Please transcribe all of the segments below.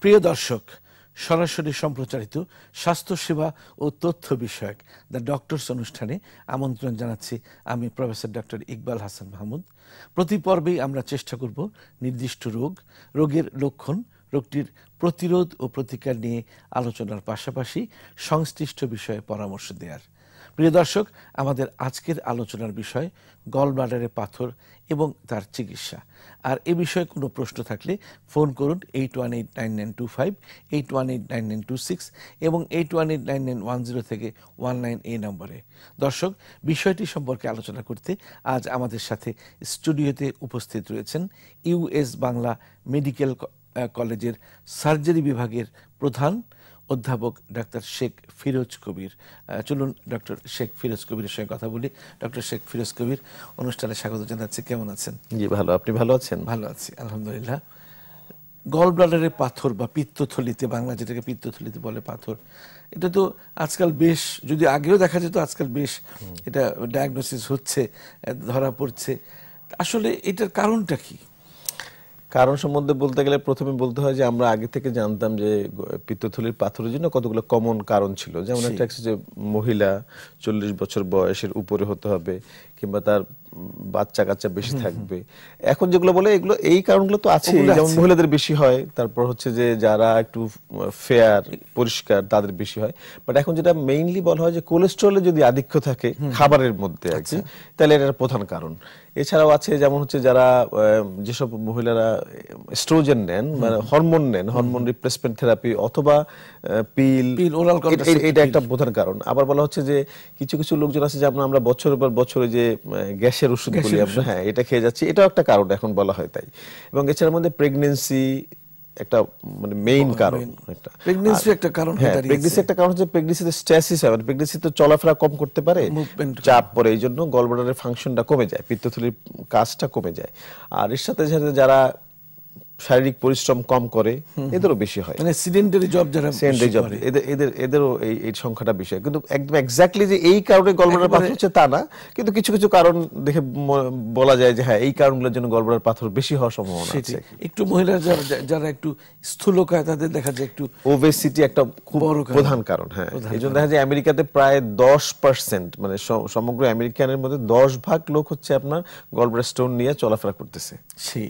প্রিয় দর্শক সরাসরি সম্প্রচারিত স্বাস্থ্যসেবা ও তথ্য বিষয়ক দ্য ডক্টরস অনুষ্ঠানে আমন্ত্রণ জানাচ্ছি আমি প্রফেসর ডক্টর ইকবাল হাসান মাহমুদ প্রতি পর্বেই আমরা চেষ্টা করব নির্দিষ্ট রোগ রোগের লক্ষণ রোগটির প্রতিরোধ ও প্রতিকার নিয়ে আলোচনার পাশাপাশি সংশ্লিষ্ট বিষয়ে পরামর্শ দেওয়ার প্রিয় দর্শক আমাদের আজকের আলোচনার বিষয় গলব্লাডারে পাথর এবং তার চিকিৎসা আর এ বিষয়ে কোনো প্রশ্ন থাকলে ফোন করুন eight one eight nine nine two five eight one eight nine nine two six এবং eight one eight nine nine one zero থেকে ওয়ান নাইন এই নম্বরে দর্শক বিষয়টি সম্পর্কে আলোচনা করতে আজ আমাদের সাথে স্টুডিওতে উপস্থিত রয়েছেন ইউএস বাংলা মেডিকেল কলেজের সার্জারি বিভাগের প্রধান অধ্যাপক ডাক্তার শেখ ফিরোজ কবির চলুন ডক্টর শেখ ফিরোজ কবিরের সঙ্গে কথা বলি ডক্টর শেখ ফিরোজ কবির অনুষ্ঠানে স্বাগত জানাচ্ছি কেমন আছেন জি ভালো আপনি ভালো আছেন ভালো আছি আলহামদুলিল্লাহ গল ব্লাডারের পাথর বা পিত্তথলিতে বাংলা যেটাকে পিত্তথলিতে বলে পাথর এটা তো আজকাল বেশ যদি আগেও দেখা যেত আজকাল বেশ এটা ডায়াগনোসিস হচ্ছে ধরা পড়ছে আসলে এটার কারণটা কি কারণ সম্বন্ধে বলতে গেলে প্রথমে বলতে হয় যে আমরা আগে থেকে জানতাম যে পিত্তথলির পাথরের জন্য কতগুলো কমন কারণ ছিল যেমন একটা যে মহিলা চল্লিশ বছর বয়সের উপরে হতে হবে কিংবা তার বাচ্চা কাচ্চা বেশি থাকবে এখন যেগুলো বলে এগুলো এই কারণগুলো তো আছে যেমন মহিলাদের বেশি হয় তারপর হচ্ছে যে যারা একটু ফেয়ার পরিষ্কার তাদের বেশি হয় বাট এখন যেটা মেইনলি বলা হয় যে কোলেস্ট্রলে যদি আধিক্য থাকে খাবারের মধ্যে আছে আচ্ছা। তাহলে এটার প্রধান কারণ এছাড়াও আছে যেমন হচ্ছে যারা যেসব মহিলারা স্ট্রোজেন নেন মানে হরমোন নেন হরমোন রিপ্লেসমেন্ট থেরাপি অথবা পিল এটা একটা প্রধান কারণ আবার বলা হচ্ছে যে কিছু কিছু লোকজন আছে যেমন আমরা বছরের পর বছরে যে গ্যাস গ্যাসের ওষুধ বলি আমরা হ্যাঁ এটা খেয়ে যাচ্ছি এটাও একটা কারণ এখন বলা হয় তাই এবং এছাড়া মধ্যে প্রেগনেন্সি একটা মানে মেইন কারণ একটা প্রেগনেন্সি একটা কারণ হ্যাঁ প্রেগনেন্সি একটা কারণ হচ্ছে প্রেগনেন্সিতে স্ট্যাসিস হয় মানে তো চলাফেরা কম করতে পারে চাপ পড়ে এই জন্য গলব্লাডারের ফাংশনটা কমে যায় পিত্তথলির কাজটা কমে যায় আর এর সাথে সাথে যারা শারীরিক পরিশ্রম কম করে এদেরও বেশি হয় মানে সিডেন্টারি জব যারা সিডেন্টারি জব এদের এদের এদেরও এই এই সংখ্যাটা বেশি কিন্তু একদম এক্স্যাক্টলি যে এই কারণে গলব্লাডার পাথর হচ্ছে তা না কিন্তু কিছু কিছু কারণ দেখে বলা যায় যে হ্যাঁ এই কারণগুলোর জন্য গলব্লাডার পাথর বেশি হওয়ার সম্ভাবনা আছে একটু মহিলা যারা যারা একটু স্থূলকায় তাদের দেখা যায় একটু ওবেসিটি একটা খুব প্রধান কারণ হ্যাঁ এইজন্য দেখা যায় আমেরিকাতে প্রায় 10% মানে সমগ্র আমেরিকানের মধ্যে 10 ভাগ লোক হচ্ছে আপনার গলব্লাডার স্টোন নিয়ে চলাফেরা করতেছে সেই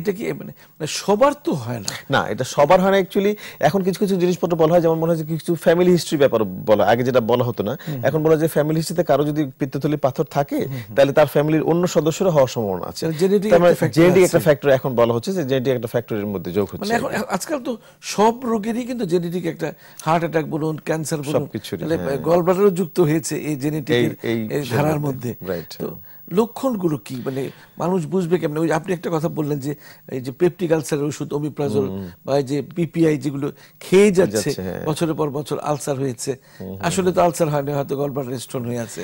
এটা কি মানে মানে সবার তো হয় না না এটা সবার হয় না অ্যাকচুয়ালি এখন কিছু কিছু জিনিসপত্র বলা হয় যেমন মনে হয় যে কিছু ফ্যামিলি হিস্ট্রি ব্যাপার বলা আগে যেটা বলা হতো না এখন বলা যে ফ্যামিলি হিস্ট্রিতে কারো যদি পিত্তথলি পাথর থাকে তাহলে তার ফ্যামিলির অন্য সদস্যরা হওয়ার সম্ভাবনা আছে জেনেটিক মানে একটা ফ্যাক্টর এখন বলা হচ্ছে যে জেনেটিক একটা ফ্যাক্টরের মধ্যে যোগ মানে হচ্ছে মানে এখন আজকাল তো সব রোগেরই কিন্তু জেনেটিক একটা হার্ট অ্যাটাক বলুন ক্যান্সার বলুন সবকিছু তাহলে গলব্লাডারও হ্যাঁ। যুক্ত হয়েছে এই জেনেটিক এই ধারার মধ্যে রাইট তো হ্যাঁ। লক্ষণগুলো কি মানে মানুষ বুঝবে কেমন ওই আপনি একটা কথা বললেন যে এই যে পেপটিক আলসারের ওষুধ অমিপ্রাজল বা যে পিপিআই যেগুলো খেয়ে যাচ্ছে হ্যাঁ। বছরের পর বছর আলসার হয়েছে আসলে তো আলসার হয় না হয়তো গলবার স্টোন হয়ে আছে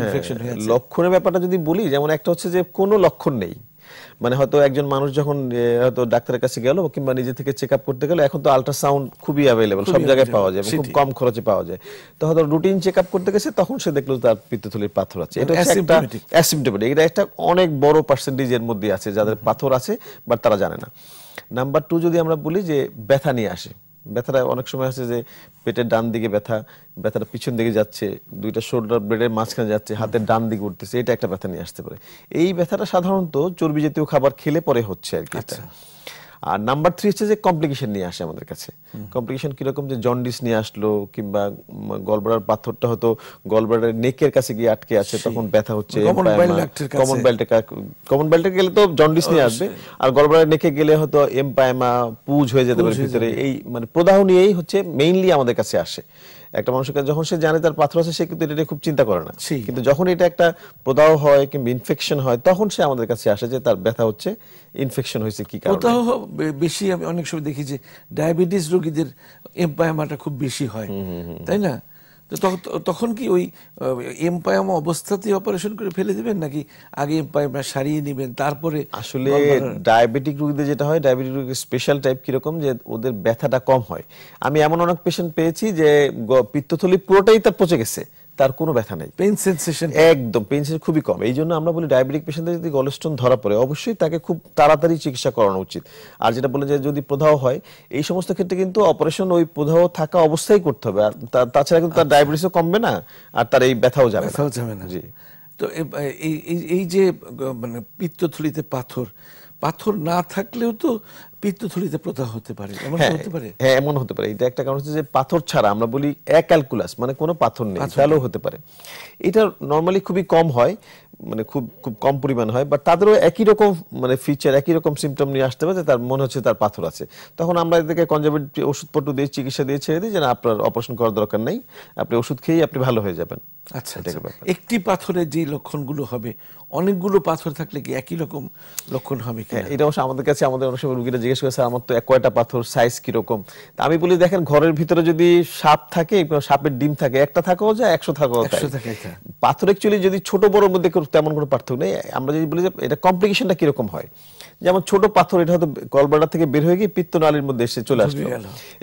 ইনফেকশন হ্যাঁ, হয়ে আছে লক্ষণের ব্যাপারটা যদি বলি যেমন একটা হচ্ছে যে কোনো লক্ষণ নেই মানে হয়তো একজন মানুষ যখন হয়তো ডাক্তারের কাছে গেল কিংবা নিজে থেকে চেক আপ করতে গেল এখন তো আল্ট্রাসাউন্ড খুবই অ্যাভেলেবল সব জায়গায় পাওয়া যায় খুব কম খরচে পাওয়া যায় তো হয়তো রুটিন চেক আপ করতে গেছে তখন সে দেখলো তার পিত্তথলির পাথর আছে এটা একটা অ্যাসিমটোমেটিক এটা একটা অনেক বড় পার্সেন্টেজের মধ্যে আছে যাদের পাথর আছে বাট তারা জানে না নাম্বার টু যদি আমরা বলি যে ব্যথা নিয়ে আসে ব্যথাটা অনেক সময় আছে যে পেটের ডান দিকে ব্যথা ব্যথাটা পিছন দিকে যাচ্ছে দুইটা শোল্ডার ব্লেডের মাঝখানে যাচ্ছে হাতের ডান দিকে উঠতেছে এটা একটা ব্যথা নিয়ে আসতে পারে এই ব্যথাটা সাধারণত চর্বি জাতীয় খাবার খেলে পরে হচ্ছে আর কি আর নাম্বার থ্রি হচ্ছে যে কমপ্লিকেশন নিয়ে আসে আমাদের কাছে কমপ্লিকেশন কিরকম যে জন্ডিস নিয়ে আসলো কিংবা গলব্লাডার পাথরটা হয়তো গলব্লাডার নেকের কাছে গিয়ে আটকে আছে তখন ব্যথা হচ্ছে কমন বেল্টে কমন বেল্টে গেলে তো জন্ডিস নিয়ে আসবে আর গলব্লাডার নেকে গেলে হয়তো এমপায়মা পুজ হয়ে যেতে পারে ভিতরে এই মানে প্রদাহ নিয়েই হচ্ছে মেইনলি আমাদের কাছে আসে একটা মানুষের যখন সে জানে তার পাথর আছে সে কিন্তু এটা খুব চিন্তা করে না কিন্তু যখন এটা একটা প্রদাহ হয় কিংবা ইনফেকশন হয় তখন সে আমাদের কাছে আসে যে তার ব্যথা হচ্ছে ইনফেকশন হয়েছে কি কারণে প্রদাহ বেশি আমি অনেক সময় দেখি যে ডায়াবেটিস রোগীদের এম্পায়ামাটা খুব বেশি হয় তাই না তখন কি ওই এম্পায়াম অবস্থাতেই অপারেশন করে ফেলে দিবেন নাকি আগে এম্পায়ামটা সারিয়ে নেবেন তারপরে আসলে ডায়াবেটিক রোগীদের যেটা হয় ডায়াবেটিক রোগীর স্পেশাল টাইপ কিরকম যে ওদের ব্যথাটা কম হয় আমি এমন অনেক পেশেন্ট পেয়েছি যে পিত্তথলি পুরোটাই তার পচে গেছে তার কোনো ব্যথা নেই পেন সেন্সেশন একদম পেন সেন্সেশন খুবই কম এই জন্য আমরা বলি ডায়াবেটিক পেশেন্টদের যদি গলস্টোন ধরা পড়ে অবশ্যই তাকে খুব তাড়াতাড়ি চিকিৎসা করানো উচিত আর যেটা বলে যে যদি প্রদাহ হয় এই সমস্ত ক্ষেত্রে কিন্তু অপারেশন ওই প্রদাহ থাকা অবস্থায় করতে হবে আর তাছাড়া কিন্তু তার ডায়াবেটিসও আচ্ছা। কমবে না আর তার এই ব্যথাও যাবে ব্যথাও যাবে না জি তো এই এই যে মানে পিত্তথলিতে পাথর পাথর না থাকলেও তো পিত্তথলিতে প্রথা হতে পারে এমন হ্যাঁ, হতে পারে হ্যাঁ এমন হতে পারে এটা একটা কারণ হচ্ছে যে পাথর ছাড়া আমরা বলি অ্যাক্যালকুলাস মানে কোনো পাথর নেই তাহলেও হতে পারে এটা নর্মালি খুবই কম হয় মানে খুব খুব কম পরিমাণ হয় বাট তাদেরও একই রকম মানে ফিচার একই রকম সিমটম নিয়ে আসতে পারে তার মনে হচ্ছে তার পাথর আছে তখন আমরা এদেরকে কনজারভেটিভ ওষুধপত্র দিয়ে চিকিৎসা দিয়ে ছেড়ে দিই যে না আপনার অপারেশন করার দরকার নেই আপনি ওষুধ খেয়েই আপনি ভালো হয়ে যাবেন আচ্ছা, আচ্ছা। একটি পাথরের যে লক্ষণগুলো হবে অনেকগুলো পাথর থাকলে কি একই রকম লক্ষণ হবে হ্যাঁ, এটা অবশ্য আমাদের কাছে আমাদের অনেক সময় রুগীরা জিজ্ঞেস করেছে আমার তো এক কয়টা পাথর সাইজ কিরকম তা আমি বলি দেখেন ঘরের ভিতরে যদি সাপ থাকে সাপের ডিম থাকে একটা থাকাও যায় একশো থাকাও পাথর একচুয়ালি যদি ছোট বড়োর মধ্যে তেমন কোনো পার্থক্য নেই আমরা যদি বলি যে এটা কমপ্লিকেশনটা কিরকম হয় যেমন ছোট পাথর এটা হয়তো কলবাডা থেকে বের হয়ে গিয়ে পিত্ত নালীর মধ্যে এসে চলে আসলো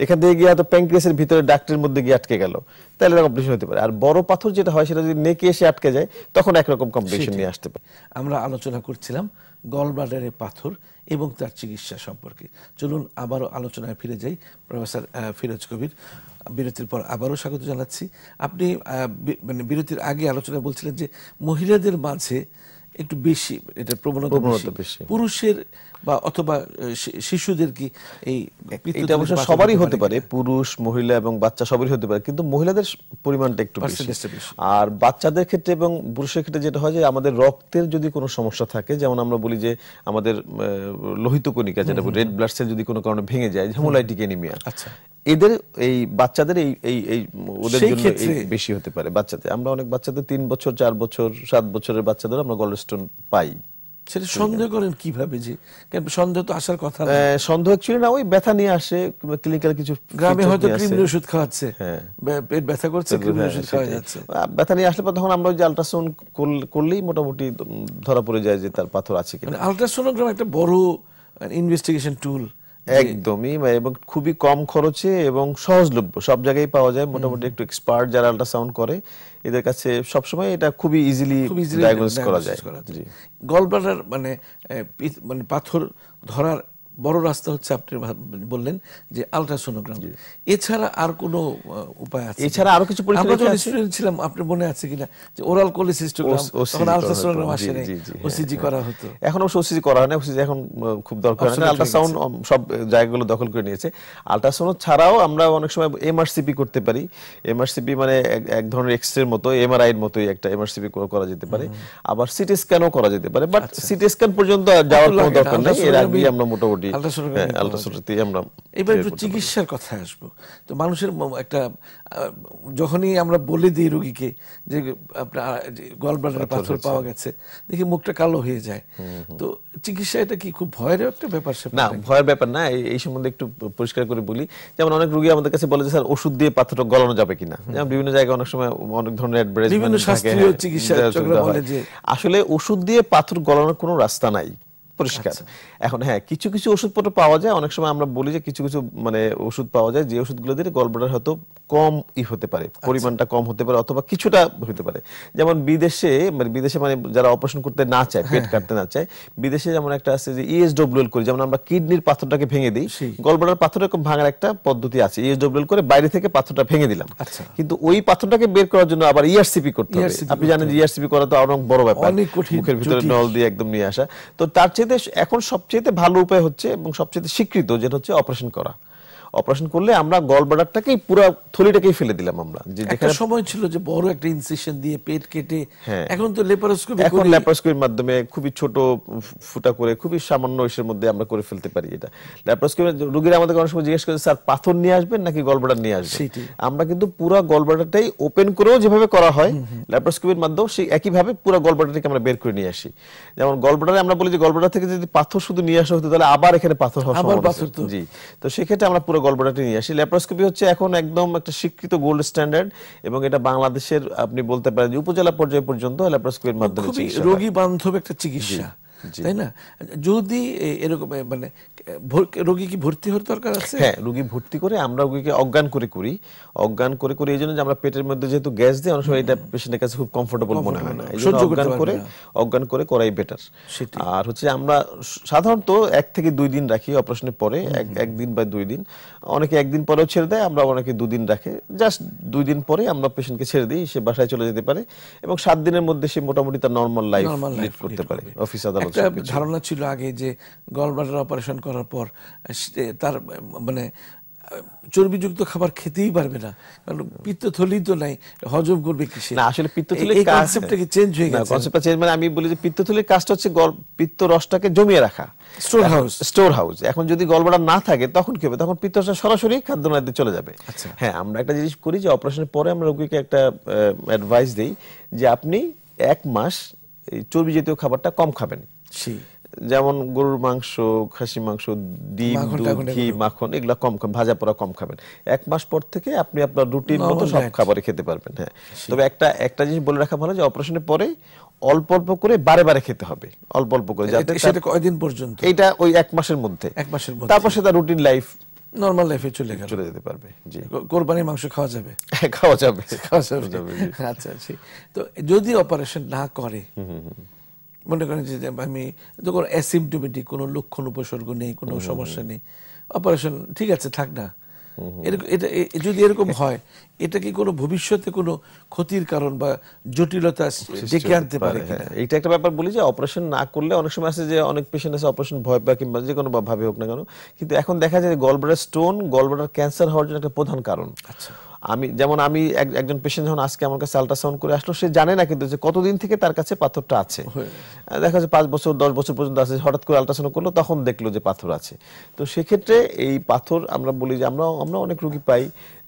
এখান থেকে গিয়ে হয়তো প্যাঙ্ক্রিয়াসের ভিতরে ডাক্টের মধ্যে গিয়ে আটকে গেল তাহলে এটা কম্পিটিশন হতে পারে আর বড় পাথর যেটা হয় সেটা যদি নেকে এসে আটকে যায় তখন একরকম কমপ্লিকেশন নিয়ে আসতে পারে আমরা আলোচনা করছিলাম গলব্লাডারে পাথর এবং তার চিকিৎসা সম্পর্কে চলুন আবারও আলোচনায় ফিরে যাই প্রফেসর ফিরোজ কবির বিরতির পর আবারও স্বাগত জানাচ্ছি আপনি মানে বিরতির আগে আলোচনা বলছিলেন যে মহিলাদের মাঝে একটু বেশি এটা প্রবণতা বেশি পুরুষের বা অথবা শিশুদের কি এই এটা অবশ্য সবারই হতে পারে পুরুষ মহিলা এবং বাচ্চা সবারই হতে পারে কিন্তু মহিলাদের পরিমাণটা একটু বেশি আর বাচ্চাদের ক্ষেত্রে এবং পুরুষের ক্ষেত্রে যেটা হয় যে আমাদের রক্তের যদি কোনো সমস্যা থাকে যেমন আমরা বলি যে আমাদের লোহিত কণিকা যেটা রেড ব্লাড সেল যদি কোনো কারণে ভেঙে যায় হেমোলাইটিক এনিমিয়া আচ্ছা এদের এই বাচ্চাদের এই এই এই ওদের জন্য বেশি হতে পারে বাচ্চাদের আমরা অনেক বাচ্চাদের তিন বছর চার বছর সাত বছরের বাচ্চাদের আমরা গলের নির্যাতন পাই সন্দেহ করেন কিভাবে যে সন্দেহ তো আসার কথা সন্দেহ না ওই ব্যথা নিয়ে আসে ক্লিনিক্যাল কিছু গ্রামে হয়তো ক্রিমির ওষুধ খাওয়াচ্ছে হ্যাঁ। পেট ব্যথা করছে ক্রিমির ওষুধ খাওয়া যাচ্ছে ব্যথা নিয়ে আসলে তখন আমরা ওই যে আলট্রাসাউন্ড করলেই মোটামুটি ধরা পড়ে যায় যে তার পাথর আছে কিনা আলট্রাসাউন্ডোগ্রাম মানে একটা বড় ইনভেস্টিগেশন মানে, টুল একদমই মানে এবং খুবই কম খরচে এবং সহজলভ্য সব জায়গায় পাওয়া যায় মোটামুটি একটু এক্সপার্ট যারা আল্ট্রাসাউন্ড করে এদের কাছে সবসময় এটা খুবই ইজিলি ডায়াগনোসিস করা যায় গলব্লাডার মানে মানে পাথর ধরার বড় রাস্তা হচ্ছে আপনি বললেন যে আলট্রাসোনোগ্রাম এছাড়া আর কোন উপায় আছে এছাড়া আরো কিছু পরীক্ষা ছিলাম আপনি মনে আছে কিনা যে ওরাল কোলিসিস্টোগ্রাম আলট্রাসোনোগ্রাম আসে না হ্যাঁ, ওসিজি হ্যাঁ। করা হতো এখন অবশ্য ওসিজি করা হয় না ওসিজি এখন খুব দরকার হয় আলট্রাসাউন্ড সব জায়গাগুলো দখল করে নিয়েছে আলট্রাসাউন্ড ছাড়াও আমরা অনেক সময় এমআরসিপি করতে পারি এমআরসিপি মানে এক ধরনের এক্সরের মতো এমআরআই এর মতোই একটা এমআরসিপি করা যেতে পারে আবার সিটি স্ক্যানও করা যেতে পারে বাট সিটি স্ক্যান পর্যন্ত যাওয়ার কোনো দরকার নেই এর আগেই আমরা মোটামুটি হ্যাঁ, আমরা এবার একটু চিকিৎসার কথা আসব তো মানুষের একটা যখনই আমরা বলে দিই রোগীকে যে আপনার পাথর পাওয়া গেছে দেখি মুখটা কালো হয়ে যায় তো চিকিৎসা এটা কি খুব ভয়ের একটা ব্যাপার না ভয়ের ব্যাপার না এই সম্বন্ধে একটু পরিষ্কার করে বলি যেমন অনেক রোগী আমাদের কাছে বলে যে স্যার ওষুধ দিয়ে পাথরটা গলানো যাবে কিনা যেমন বিভিন্ন জায়গায় অনেক সময় অনেক ধরনের অ্যাডভার্টাইজমেন্ট চিকিৎসা আসলে ওষুধ দিয়ে পাথর গলানোর কোনো রাস্তা নাই পরিষ্কার আচ্ছা। এখন হ্যাঁ কিছু কিছু ওষুধপত্র পাওয়া যায় অনেক সময় আমরা বলি যে কিছু কিছু মানে ওষুধ পাওয়া যায় যে ওষুধগুলো দিলে গলব্লাডার হয়তো কম ই হতে পারে আচ্ছা। পরিমাণটা কম হতে পারে অথবা কিছুটা হতে পারে যেমন বিদেশে মানে বিদেশে মানে যারা অপারেশন করতে না চায় হ্যাঁ, পেট হ্যাঁ। কাটতে না চায় বিদেশে যেমন একটা আছে যে ইএসডব্লিউএল e করি যেমন আমরা কিডনির পাথরটাকে ভেঙে দিই গলব্লাডার পাথরটা ভাঙার একটা পদ্ধতি আছে ইএসডব্লিউএল e করে বাইরে থেকে পাথরটা ভেঙে দিলাম আচ্ছা। কিন্তু ওই পাথরটাকে বের করার জন্য আবার ইআরসিপি e করতে হবে আপনি জানেন ইআরসিপি করা তো অনেক বড় ব্যাপার মুখের ভিতরে নল দিয়ে একদম নিয়ে আসা তো তার চেয়ে এখন সব সবচেয়ে ভালো উপায় হচ্ছে এবং সবচেয়ে স্বীকৃত যেটা হচ্ছে অপারেশন করা অপারেশন করলে আমরা গল ব্লাডারটাকেই পুরো থলিটাকেই ফেলে দিলাম আমরা যে একটা সময় ছিল যে বড় একটা ইনসিশন দিয়ে পেট কেটে হ্যাঁ। এখন তো ল্যাপারোস্কোপি এখন ল্যাপারোস্কোপির মাধ্যমে খুবই ছোট ফুটা করে খুবই সামান্য ইসের মধ্যে আমরা করে ফেলতে পারি এটা ল্যাপারোস্কোপি রোগীরা আমাদের অনেক সময় জিজ্ঞেস করে স্যার পাথর নিয়ে আসবেন নাকি গল ব্লাডার নিয়ে আসবেন আমরা কিন্তু পুরো গল ব্লাডারটাই ওপেন করেও যেভাবে করা হয় ল্যাপারোস্কোপির মাধ্যমে সেই একইভাবে পুরো গল ব্লাডারটাকে আমরা বের করে নিয়ে আসি যেমন গল ব্লাডারে আমরা বলি যে গল ব্লাডার থেকে যদি পাথর শুধু নিয়ে আসা হতো তাহলে আবার এখানে পাথর হওয়ার সম্ভাবনা জি তো সেক্ষেত্রে আমরা পুরো পুরো গল্পটা নিয়ে আসি ল্যাপ্রোস্কোপি হচ্ছে এখন একদম একটা স্বীকৃত গোল্ড স্ট্যান্ডার্ড এবং এটা বাংলাদেশের আপনি বলতে পারেন যে উপজেলা পর্যায় পর্যন্ত ল্যাপ্রোস্কোপির মাধ্যমে রোগী বান্ধব একটা চিকিৎসা তাই না যদি এরকম মানে রোগী কি ভর্তি হওয়ার দরকার আছে হ্যাঁ রোগী ভর্তি করে আমরা রোগীকে অজ্ঞান করে করি অজ্ঞান করে করি এই জন্য যে আমরা পেটের মধ্যে যেহেতু গ্যাস দিই অনেক সময় এটা পেশেন্টের কাছে খুব কমফোর্টেবল মনে হয় না অজ্ঞান করে অজ্ঞান করে করাই বেটার আর হচ্ছে আমরা সাধারণত এক থেকে দুই দিন রাখি অপারেশনের পরে একদিন বা দুই দিন অনেকে একদিন পরেও ছেড়ে দেয় আমরা অনেকে দুদিন রাখে জাস্ট দুই দিন পরে আমরা পেশেন্টকে ছেড়ে দিই সে বাসায় চলে যেতে পারে এবং সাত দিনের মধ্যে সে মোটামুটি তার নর্মাল লাইফ লিড করতে পারে অফিস আদালত একটা ধারণা ছিল আগে যে গলব্লাডার অপারেশন করার পর তার মানে চর্বিযুক্ত খাবার খেতেই পারবে না কারণ পিত্তথলি তো নাই হজম করবে কিসে না আসলে পিত্তথলি কনসেপ্টটা চেঞ্জ হয়ে গেছে কনসেপ্টটা চেঞ্জ মানে আমি বলি যে পিত্তথলির কাজটা হচ্ছে পিত্ত রসটাকে জমিয়ে রাখা স্টোর হাউস স্টোর হাউস এখন যদি গলবাটা না থাকে তখন কি হবে তখন রসটা সরাসরি খাদ্যনালীতে চলে যাবে আচ্ছা। হ্যাঁ আমরা একটা জিনিস করি যে অপারেশনের পরে আমরা রোগীকে একটা অ্যাডভাইস দেই যে আপনি এক মাস এই চর্বি জাতীয় খাবারটা কম খাবেন যেমন গরুর মাংস খাসি মাংস ডিম ঘি মাখন এগুলো কম খাবেন ভাজা পোড়া কম খাবেন এক মাস পর থেকে আপনি আপনার রুটিন মতো সব খাবারে খেতে পারবেন হ্যাঁ তবে একটা একটা জিনিস বলে রাখা ভালো যে অপারেশনের পরে অল্প অল্প করে বারে বারে খেতে হবে অল্প অল্প করে যাতে সেটা কয়দিন পর্যন্ত এটা ওই এক মাসের মধ্যে এক মাসের মধ্যে তারপর সেটা রুটিন লাইফ নর্মাল লাইফে চলে গেল চলে যেতে পারবে জি কোরবানির মাংস হ্যাঁ, খাওয়া যাবে খাওয়া যাবে খাওয়া যাবে আচ্ছা আচ্ছা তো যদি অপারেশন না করে হুম হুম মনে করেন যে আমি তো কোনো অ্যাসিমটোমেটিক কোনো লক্ষণ উপসর্গ নেই কোনো সমস্যা নেই অপারেশন ঠিক আছে থাক না এটা যদি এরকম হয় এটা কি কোনো ভবিষ্যতে কোনো ক্ষতির কারণ বা জটিলতা ডেকে আনতে পারে হ্যাঁ। এটা একটা ব্যাপার বলি যে অপারেশন না করলে অনেক সময় আছে যে অনেক পেশেন্ট আছে অপারেশন ভয় পায় কিংবা যে কোনো ভাবে হোক না কেন কিন্তু এখন দেখা যায় গলব্লাডার স্টোন গলব্লাডার ক্যান্সার হওয়ার জন্য একটা প্রধান কারণ আচ্ছা আমি যেমন আমি একজন পেশেন্ট যখন আজকে আমার কাছে আলট্রাসাউন্ড করে আসলো সে জানে না কিন্তু যে কতদিন থেকে তার কাছে পাথরটা আছে দেখা যাচ্ছে পাঁচ বছর দশ বছর পর্যন্ত আছে হঠাৎ করে আলট্রাসাউন্ড করলো তখন দেখলো যে পাথর আছে তো সেক্ষেত্রে এই পাথর আমরা বলি যে আমরা আমরা অনেক রুগী পাই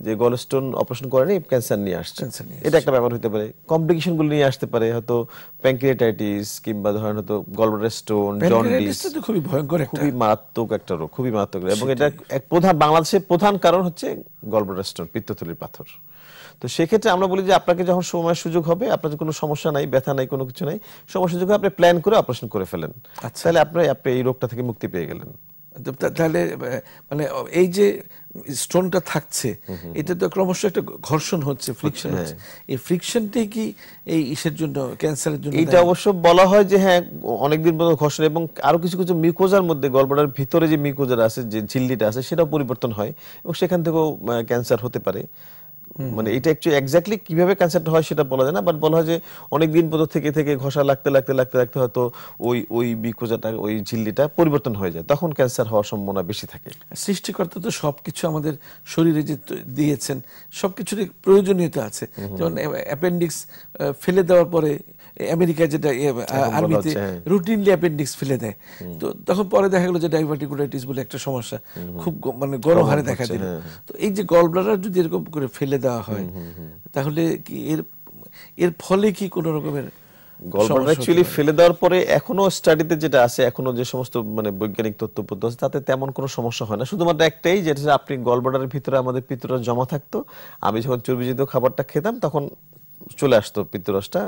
যে গলস্টোন অপারেশন করেনি ক্যান্সার নিয়ে আসছে এটা একটা ব্যাপার হতে পারে কমপ্লিকেশন গুলো নিয়ে আসতে পারে হয়তো প্যাঙ্ক্রিয়াটাইটিস কিংবা ধরেন হয়তো গলব্লাডার স্টোন জন্ডিস খুবই ভয়ঙ্কর খুবই মারাত্মক একটা রোগ খুবই মারাত্মক এবং এটা এক প্রধান বাংলাদেশের প্রধান কারণ হচ্ছে গলব্লাডার স্টোন পিত্তথলির পাথর তো সেক্ষেত্রে আমরা বলি যে আপনাকে যখন সময় সুযোগ হবে আপনার কোনো সমস্যা নাই ব্যথা নাই কোনো কিছু নাই সময় সুযোগ হবে আপনি প্ল্যান করে অপারেশন করে ফেলেন আচ্ছা। তাহলে আপনি আপনি এই রোগটা থেকে মুক্তি পেয়ে গেলেন তাহলে মানে এই যে স্টোনটা থাকছে এটা তো ক্রমশ একটা ঘর্ষণ হচ্ছে ফ্রিকশন হ্যাঁ। হচ্ছে এই ফ্রিকশনটাই কি এই ইসের জন্য ক্যান্সারের জন্য এটা অবশ্য বলা হয় যে হ্যাঁ অনেকদিন পর্যন্ত ঘর্ষণ এবং আরো কিছু কিছু মিউকোজার মধ্যে গলবডার ভিতরে যে মিউকোজার আছে যে ঝিল্লিটা আছে সেটাও পরিবর্তন হয় এবং সেখান থেকেও ক্যান্সার হতে পারে মানে এটা একচুয়ালি এক্স্যাক্টলি কিভাবে ক্যান্সারটা হয় সেটা বলা যায় না বাট বলা হয় যে অনেক দিন পর থেকে থেকে ঘষা লাগতে লাগতে লাগতে লাগতে হয়তো ওই ওই বিকোজাটা ওই ঝিল্লিটা পরিবর্তন হয়ে যায় তখন ক্যান্সার হওয়ার সম্ভাবনা বেশি থাকে সৃষ্টিকর্তা তো সবকিছু আমাদের শরীরে যে দিয়েছেন সবকিছুরই প্রয়োজনীয়তা আছে যেমন অ্যাপেন্ডিক্স ফেলে দেওয়ার পরে আমেরিকা যেটা ইয়ে, আর্মিতে রুটিনলি অ্যাপেন্ডিক্স ফেলে দেয় তো তখন পরে দেখা গেলো যে ডায়াবেটিকুলাইটিস বলে একটা সমস্যা খুব মানে গরম হারে দেখা দিল হ্যাঁ। তো এই যে গলব্লাডার যদি এরকম করে ফেলে দেওয়া হয় তাহলে কি এর এর ফলে কি কোনো রকমের গলব্লাডার অ্যাকচুয়ালি ফেলে দেওয়ার পরে এখনো স্টাডিতে যেটা আছে এখনো যে সমস্ত মানে বৈজ্ঞানিক তথ্য আছে তাতে তেমন কোনো সমস্যা হয় না শুধুমাত্র একটাই যেটা আপনি গলব্লাডারের ভিতরে আমাদের পিত্তরা জমা থাকতো আমি যখন চর্বিজিত খাবারটা খেতাম তখন চলে আসতো পিতরসটা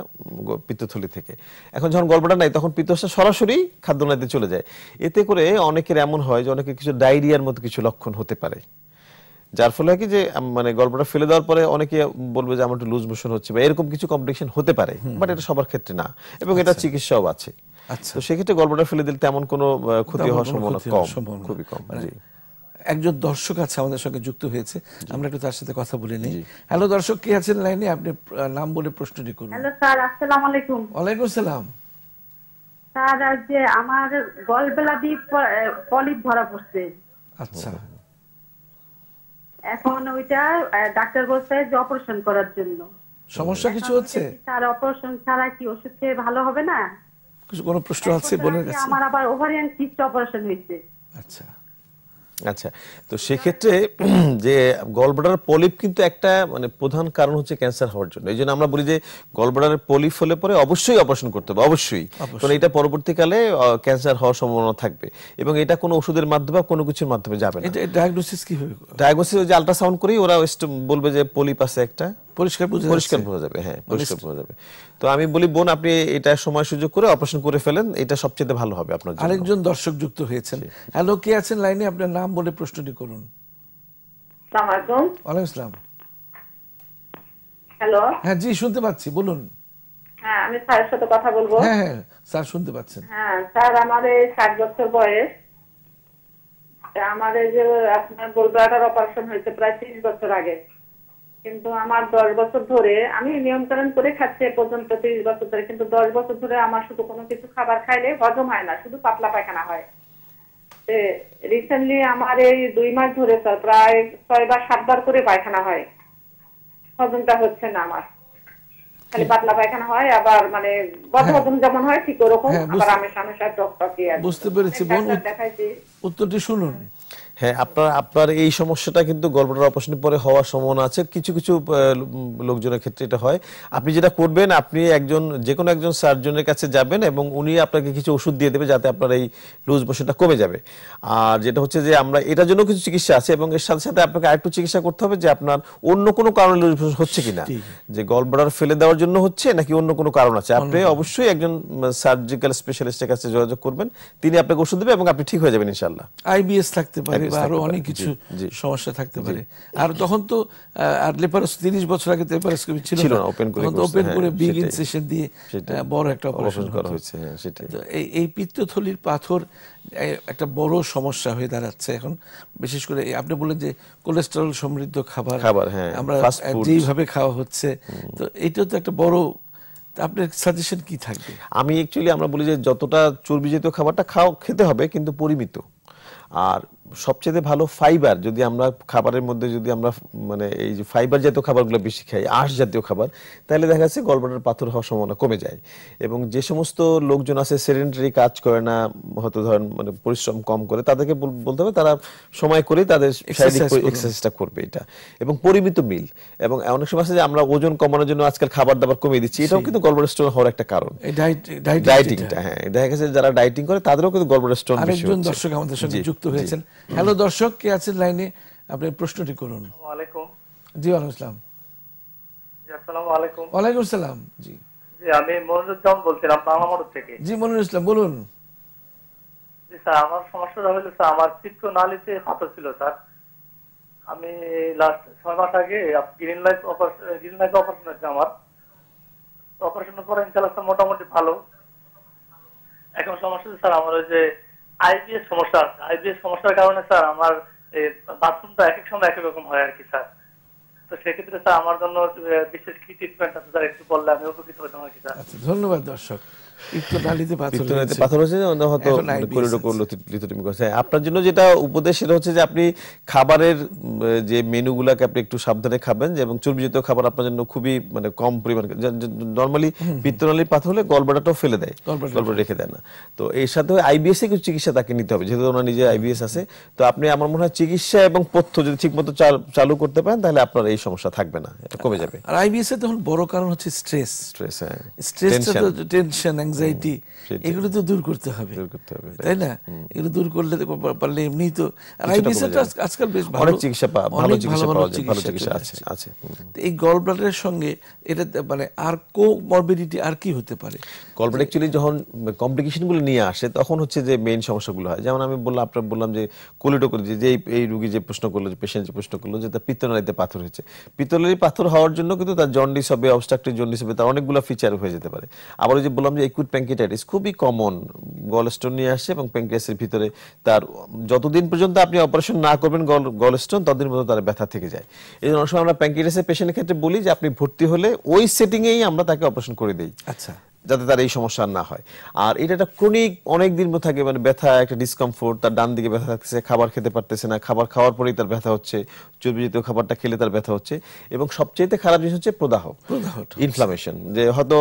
পিতথলি থেকে এখন যখন গল্পটা নাই তখন পিতরসটা সরাসরি খাদ্য নাইতে চলে যায় এতে করে অনেকের এমন হয় যে অনেকে কিছু ডায়রিয়ার মতো কিছু লক্ষণ হতে পারে যার ফলে কি যে মানে গল্পটা ফেলে দেওয়ার পরে অনেকে বলবে যে আমার একটু লুজ মোশন হচ্ছে বা এরকম কিছু কমপ্লিকেশন হতে পারে বাট এটা সবার ক্ষেত্রে না এবং এটা আচ্ছা। চিকিৎসাও আছে আচ্ছা তো সেক্ষেত্রে গল্পটা ফেলে দিলে তেমন কোনো ক্ষতি হওয়ার সম্ভাবনা কম খুবই মানে কম জি একজন দর্শক আছে আমাদের সঙ্গে যুক্ত হয়েছে আমরা একটু তার সাথে কথা বলে নিই হ্যালো দর্শক কে আছেন লাইনে আপনি নাম বলে প্রশ্নটি করুন হ্যালো স্যার আসসালামু আলাইকুম ওয়ালাইকুম আসসালাম স্যার আজ যে আমার গলবেলা দ্বীপ পলিপ ধরা পড়ছে আচ্ছা এখন ওইটা ডাক্তার বলছে যে অপারেশন করার জন্য সমস্যা কিছু হচ্ছে স্যার অপারেশন ছাড়া কি ওষুধ খেয়ে ভালো হবে না কিছু কোনো প্রশ্ন আছে বলেন আমার আবার ওভারিয়ান সিস্ট অপারেশন হয়েছে আচ্ছা আচ্ছা তো সেক্ষেত্রে যে গলব্লাডার পলিপ কিন্তু একটা মানে প্রধান কারণ হচ্ছে ক্যান্সার হওয়ার জন্য এই জন্য আমরা বলি যে গলব্লাডারের পলিপ হলে পরে অবশ্যই অপারেশন করতে হবে অবশ্যই কারণ এটা পরবর্তীকালে ক্যান্সার হওয়ার সম্ভাবনা থাকবে এবং এটা কোনো ওষুধের মাধ্যমে বা কোনো কিছুর মাধ্যমে যাবে না ডায়াগনোসিস কিভাবে ডায়াগনোসিস যে আল্ট্রাসাউন্ড করেই ওরা বলবে যে পলিপ আছে একটা পরিষ্কার পরিষ্কার বোঝা যাবে হ্যাঁ পরিষ্কার বোঝা যাবে তো আমি বলি বোন আপনি এটা সময় সুযোগ করে অপারেশন করে ফেলেন এটা সবচেয়ে ভালো হবে আপনার জন্য আরেকজন দর্শক যুক্ত হয়েছেন হ্যালো কে আছেন লাইনে আপনার নাম বলে প্রশ্নটি করুন আসসালামু আলাইকুম হ্যালো হ্যাঁ জি শুনতে পাচ্ছি বলুন হ্যাঁ আমি স্যারের সাথে কথা বলবো হ্যাঁ হ্যাঁ স্যার শুনতে পাচ্ছেন হ্যাঁ স্যার আমার এই ষাট বছর বয়স আমার যে আপনার গোলব্লাডার অপারেশন হয়েছে প্রায় তিরিশ বছর আগে কিন্তু আমার দশ বছর ধরে আমি নিয়ন্ত্রণ করে খাচ্ছি এ পর্যন্ত ত্রিশ বছর ধরে কিন্তু দশ বছর ধরে আমার শুধু কোনো কিছু খাবার খাইলে হজম হয় না শুধু পাতলা পায়খানা হয় রিসেন্টলি আমার এই দুই মাস ধরে স্যার প্রায় ছয়বার সাতবার করে পায়খানা হয় হজমটা হচ্ছে না আমার খালি পাতলা পায়খানা হয় আবার মানে বদ হ্যাঁ। হজম যেমন হয় ঠিক ওরকম হ্যাঁ, আবার আমি সামনে সাথে টক টক বুঝতে পেরেছি উত্তরটি শুনুন হ্যাঁ আপনার আপনার এই সমস্যাটা কিন্তু গল্পটার অপারেশনের পরে হওয়ার সম্ভাবনা আছে কিছু কিছু লোকজনের ক্ষেত্রে এটা হয় আপনি যেটা করবেন আপনি একজন যে কোনো একজন সার্জনের কাছে যাবেন এবং উনি আপনাকে কিছু ওষুধ দিয়ে দেবে যাতে আপনার এই লুজ মোশনটা কমে যাবে আর যেটা হচ্ছে যে আমরা এটার জন্য কিছু চিকিৎসা আছে এবং এর সাথে সাথে আপনাকে আরেকটু চিকিৎসা করতে হবে যে আপনার অন্য কোনো কারণে লুজ মোশন হচ্ছে কিনা যে গল্পটার ফেলে দেওয়ার জন্য হচ্ছে নাকি অন্য কোনো কারণ আছে আপনি অবশ্যই একজন সার্জিক্যাল স্পেশালিস্টের কাছে যোগাযোগ করবেন তিনি আপনাকে ওষুধ দেবে এবং আপনি ঠিক হয়ে যাবেন ইনশাল্লাহ আইবিএস থাকতে পারে আরো অনেক কিছু সমস্যা থাকতে পারে আর তখন তো আর লেপারস তিরিশ বছর আগে ছিল ওপেন করে বিগ ইনসেশন হ্যাঁ, দিয়ে বড় একটা অপারেশন করা হয়েছে হ্যাঁ, এই এই পিত্তথলির পাথর একটা বড় সমস্যা হয়ে দাঁড়াচ্ছে এখন বিশেষ করে আপনি বলেন যে কোলেস্টেরল সমৃদ্ধ খাবার হ্যাঁ, আমরা যেইভাবে খাওয়া হচ্ছে তো এটাও তো একটা বড় আপনার সাজেশন কি থাকবে আমি অ্যাকচুয়ালি আমরা বলি যে যতটা চর্বি জাতীয় খাবারটা খাও খেতে হবে কিন্তু পরিমিত আর সবচেয়ে ভালো ফাইবার যদি আমরা খাবারের মধ্যে যদি আমরা মানে এই যে ফাইবার জাতীয় খাবারগুলো বেশি খাই আঁশ জাতীয় খাবার তাহলে দেখা যাচ্ছে গলবাটার পাথর হওয়ার সম্ভাবনা কমে যায় এবং যে সমস্ত লোকজন আছে সেডেন্টারি কাজ করে না হয়তো ধরেন মানে পরিশ্রম কম করে তাদেরকে বলতে হবে তারা সময় করে তাদের শারীরিক এক্সারসাইজটা করবে এটা এবং পরিমিত মিল এবং অনেক সময় আছে যে আমরা ওজন কমানোর জন্য আজকাল খাবার দাবার কমিয়ে দিচ্ছি এটাও কিন্তু গলবাটার স্টোন হওয়ার একটা কারণ ডায়েটিংটা হ্যাঁ দেখা গেছে যারা ডায়েটিং করে তাদেরও কিন্তু গলবাটার স্টোন আরেকজন দর্শক আমাদের সঙ্গে যুক্ত হয়েছেন হ্যালো দর্শক কে আছেন লাইনে আপনি প্রশ্নটি করুন জি ওয়ালাইকুম ওয়ালাইকুম আসসালাম জি আমি মনিরুজ্জামান বলছিলাম বাংলামোড় থেকে জি মনিরুল ইসলাম বলুন আমার সমস্যাটা স্যার আমার চিত্র নালিতে ছিল স্যার আমি লাস্ট ছয় মাস আগে green life green life operation হচ্ছে আমার অপারেশন করে ইনশাআল্লাহ মোটামুটি ভালো এখন সমস্যা স্যার আমার ওই যে আইবিএস সমস্যা আইবিএস সমস্যার কারণে স্যার আমার বাথরুমটা এক এক সময় এক রকম হয় আর কি স্যার তো সেক্ষেত্রে স্যার আমার জন্য বিশেষ কি ট্রিটমেন্ট আছে স্যার একটু বললে আমি উপকৃত হতাম আর কি স্যার আচ্ছা, ধন্যবাদ দর্শক হ্যাঁ, আপনার জন্য যেটা উপদেশ সেটা হচ্ছে যে আপনি খাবারের যে মেনু গুলাকে আপনি একটু সাবধানে খাবেন এবং চর্বিজাত খাবার আপনার জন্য খুবই মানে কম পরিমাণে নর্মালি পিত্তনালীর পাথর হলে গলবাটাটাও ফেলে দেয় গলবাটা রেখে দেয় না তো এর সাথে আইবিএস এ কিছু চিকিৎসা তাকে নিতে হবে যেহেতু ওনার নিজের আইবিএস আছে তো আপনি আমার মনে হয় চিকিৎসা এবং পথ্য যদি ঠিকমতো চালু করতে পারেন তাহলে আপনার এই সমস্যা থাকবে না এটা কমে যাবে আর আইবিএস এ তখন বড় কারণ হচ্ছে স্ট্রেস স্ট্রেস হ্যাঁ স্ট্রেস টেনশন অ্যাংজাইটি এগুলো তো দূর করতে হবে তাই না এগুলো দূর করলে পারলে এমনি তো আজকাল বেশ ভালো চিকিৎসা ভালো চিকিৎসা আছে এই গল ব্লাডারের সঙ্গে এটা মানে আর কো মরবিডিটি আর কি হতে পারে গল অ্যাকচুয়ালি যখন কমপ্লিকেশন গুলো নিয়ে আসে তখন হচ্ছে যে মেইন সমস্যাগুলো হয় যেমন আমি বললাম আপনার বললাম যে কোলিটোকো যে এই রোগী যে প্রশ্ন করলো যে পেশেন্ট যে প্রশ্ন করলো যে তার পিত্তনালীতে পাথর হয়েছে পিত্তনালী পাথর হওয়ার জন্য কিন্তু তার জন্ডিস হবে অবস্ট্রাকটিভ জন্ডিস হবে তার অনেকগুলো ফিচার হয়ে যেতে পারে আবার যে বললাম যে অ্যাকুট প্যাঙ্কিটাইটিস খুবই কমন গলস্টোন নিয়ে আসে এবং প্যাঙ্কিয়াসের ভিতরে তার যতদিন পর্যন্ত আপনি অপারেশন না করবেন গলস্টোন ততদিন পর্যন্ত তার ব্যথা থেকে যায় এই জন্য অনেক সময় আমরা প্যাঙ্কেটাইসের পেশেন্টের ক্ষেত্রে বলি যে আপনি ভর্তি হলে ওই সেটিংয়েই আমরা তাকে অপারেশন করে দিই আচ্ছা যাতে তার এই সমস্যা না হয় আর এটা একটা ক্রনিক অনেক দিন থাকে মানে ব্যথা একটা ডিসকমফোর্ট তার ডান দিকে ব্যথা থাকতেছে খাবার খেতে পারতেছে না খাবার খাওয়ার পরেই তার ব্যথা হচ্ছে জাতীয় খাবারটা খেলে তার ব্যথা হচ্ছে এবং সবচেয়ে খারাপ জিনিস হচ্ছে প্রদাহ ইনফ্লামেশন যে হয়তো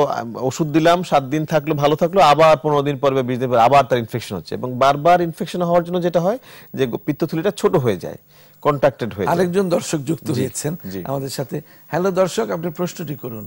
ওষুধ দিলাম সাত দিন থাকলো ভালো থাকলো আবার পনেরো দিন পর বা বিশ দিন পর আবার তার ইনফেকশন হচ্ছে এবং বারবার ইনফেকশন হওয়ার জন্য যেটা হয় যে পিত্তথলিটা ছোট হয়ে যায় কন্ট্রাক্টেড হয়ে আরেকজন দর্শক যুক্ত হয়েছেন আমাদের সাথে হ্যালো দর্শক আপনি প্রশ্নটি করুন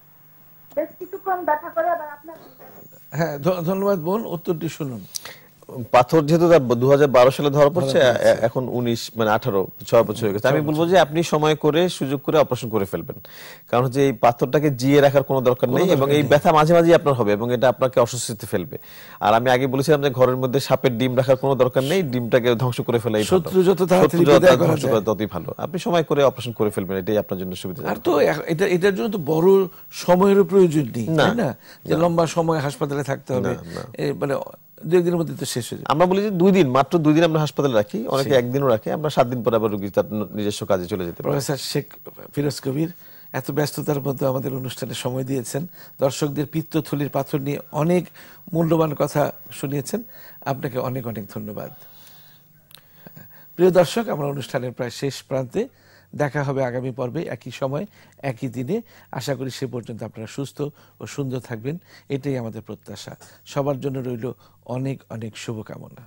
বেশ কিছুক্ষণ ব্যথা করে আবার আপনার হ্যাঁ ধন্যবাদ বোন উত্তরটি শুনুন পাথর যেহেতু দু হাজার সালে ধরা পড়ছে এখন উনিশ মানে আঠারো ছয় বছর হয়ে গেছে আমি বলবো যে আপনি সময় করে সুযোগ করে অপারেশন করে ফেলবেন কারণ হচ্ছে এই পাথরটাকে জিয়ে রাখার কোনো দরকার নেই এবং এই ব্যথা মাঝে মাঝে আপনার হবে এবং এটা আপনাকে অস্বস্তিতে ফেলবে আর আমি আগে বলেছিলাম যে ঘরের মধ্যে সাপের ডিম রাখার কোনো দরকার নেই ডিমটাকে ধ্বংস করে ফেলে শত্রু যত ধ্বংস করা ততই ভালো আপনি সময় করে অপারেশন করে ফেলবেন এটাই আপনার জন্য সুবিধা আর তো এটা এটার জন্য তো বড় সময়ের প্রয়োজন নেই না যে লম্বা সময় হাসপাতালে থাকতে হবে মানে দু একদিনের মধ্যে তো শেষ হয়ে যায় আমরা বলি যে দুই দিন মাত্র দুই দিন আমরা হাসপাতালে রাখি অনেকে একদিনও রাখে আমরা সাত দিন পরে আবার রুগী তার নিজস্ব কাজে চলে যেতে প্রফেসর শেখ ফিরোজ কবির এত ব্যস্ততার মধ্যে আমাদের অনুষ্ঠানে সময় দিয়েছেন দর্শকদের পিত্তথলির পাথর নিয়ে অনেক মূল্যবান কথা শুনিয়েছেন আপনাকে অনেক অনেক ধন্যবাদ প্রিয় দর্শক আমরা অনুষ্ঠানের প্রায় শেষ প্রান্তে দেখা হবে আগামী পর্বে একই সময় একই দিনে আশা করি সে পর্যন্ত আপনারা সুস্থ ও সুন্দর থাকবেন এটাই আমাদের প্রত্যাশা সবার জন্য রইল অনেক অনেক শুভকামনা